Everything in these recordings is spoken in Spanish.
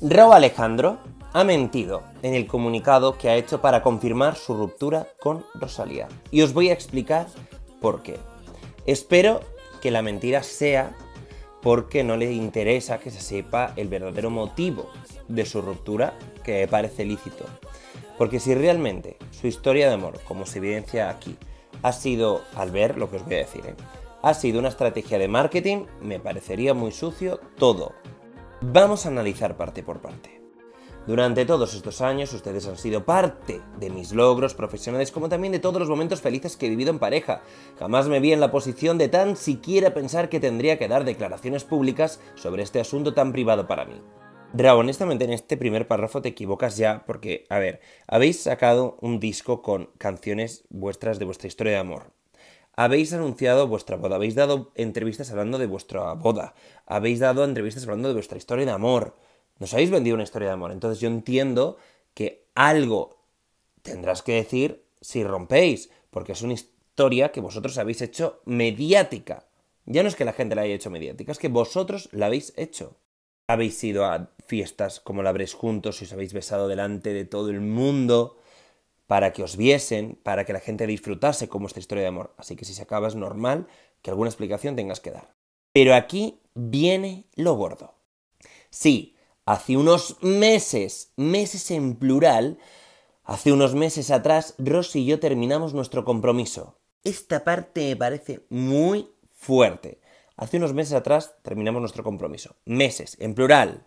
Raúl Alejandro ha mentido en el comunicado que ha hecho para confirmar su ruptura con Rosalía. Y os voy a explicar por qué. Espero que la mentira sea porque no le interesa que se sepa el verdadero motivo de su ruptura, que parece lícito. Porque si realmente su historia de amor, como se evidencia aquí, ha sido, al ver lo que os voy a decir, ¿eh? ha sido una estrategia de marketing, me parecería muy sucio todo Vamos a analizar parte por parte. Durante todos estos años ustedes han sido parte de mis logros profesionales como también de todos los momentos felices que he vivido en pareja. Jamás me vi en la posición de tan siquiera pensar que tendría que dar declaraciones públicas sobre este asunto tan privado para mí. Dra, honestamente en este primer párrafo te equivocas ya porque, a ver, habéis sacado un disco con canciones vuestras de vuestra historia de amor habéis anunciado vuestra boda, habéis dado entrevistas hablando de vuestra boda, habéis dado entrevistas hablando de vuestra historia de amor, nos habéis vendido una historia de amor. Entonces yo entiendo que algo tendrás que decir si rompéis, porque es una historia que vosotros habéis hecho mediática. Ya no es que la gente la haya hecho mediática, es que vosotros la habéis hecho. Habéis ido a fiestas como la habréis juntos y os habéis besado delante de todo el mundo para que os viesen, para que la gente disfrutase con esta historia de amor. Así que si se acaba es normal que alguna explicación tengas que dar. Pero aquí viene lo gordo. Sí, hace unos meses, meses en plural, hace unos meses atrás, Rosy y yo terminamos nuestro compromiso. Esta parte me parece muy fuerte. Hace unos meses atrás terminamos nuestro compromiso. Meses, en plural.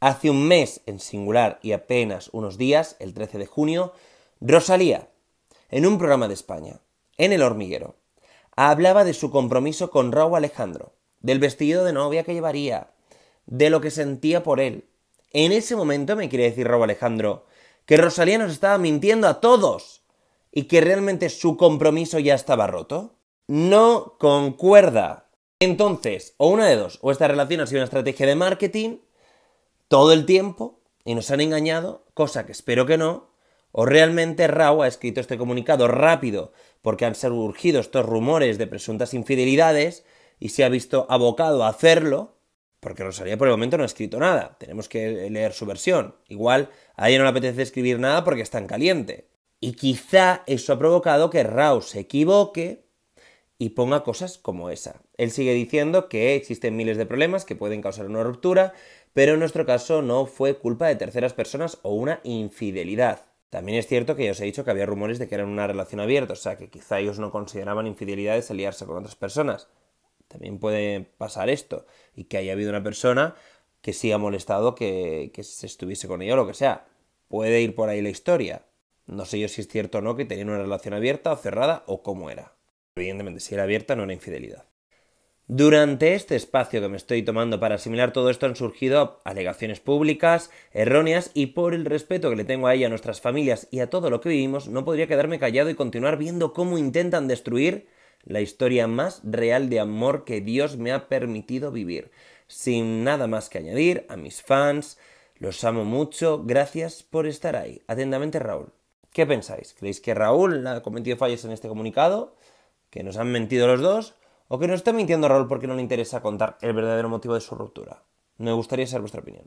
Hace un mes, en singular y apenas unos días, el 13 de junio, Rosalía, en un programa de España, en El Hormiguero, hablaba de su compromiso con Raúl Alejandro, del vestido de novia que llevaría, de lo que sentía por él. En ese momento me quiere decir Raúl Alejandro que Rosalía nos estaba mintiendo a todos y que realmente su compromiso ya estaba roto. No concuerda. Entonces, o una de dos, o esta relación ha sido una estrategia de marketing todo el tiempo y nos han engañado, cosa que espero que no, ¿O realmente Rao ha escrito este comunicado rápido porque han surgido estos rumores de presuntas infidelidades y se ha visto abocado a hacerlo? Porque Rosalía por el momento no ha escrito nada, tenemos que leer su versión. Igual a ella no le apetece escribir nada porque está en caliente. Y quizá eso ha provocado que Rao se equivoque y ponga cosas como esa. Él sigue diciendo que existen miles de problemas que pueden causar una ruptura, pero en nuestro caso no fue culpa de terceras personas o una infidelidad. También es cierto que ya os he dicho que había rumores de que eran una relación abierta, o sea que quizá ellos no consideraban infidelidades aliarse con otras personas. También puede pasar esto, y que haya habido una persona que sí ha molestado que, que se estuviese con ella o lo que sea. Puede ir por ahí la historia. No sé yo si es cierto o no que tenían una relación abierta o cerrada o cómo era. Evidentemente, si era abierta no era infidelidad. Durante este espacio que me estoy tomando para asimilar todo esto han surgido alegaciones públicas, erróneas, y por el respeto que le tengo a ella, a nuestras familias y a todo lo que vivimos, no podría quedarme callado y continuar viendo cómo intentan destruir la historia más real de amor que Dios me ha permitido vivir. Sin nada más que añadir, a mis fans, los amo mucho, gracias por estar ahí. Atentamente, Raúl. ¿Qué pensáis? ¿Creéis que Raúl ha cometido fallas en este comunicado? ¿Que nos han mentido los dos? O que no esté mintiendo Raúl porque no le interesa contar el verdadero motivo de su ruptura. Me gustaría saber vuestra opinión.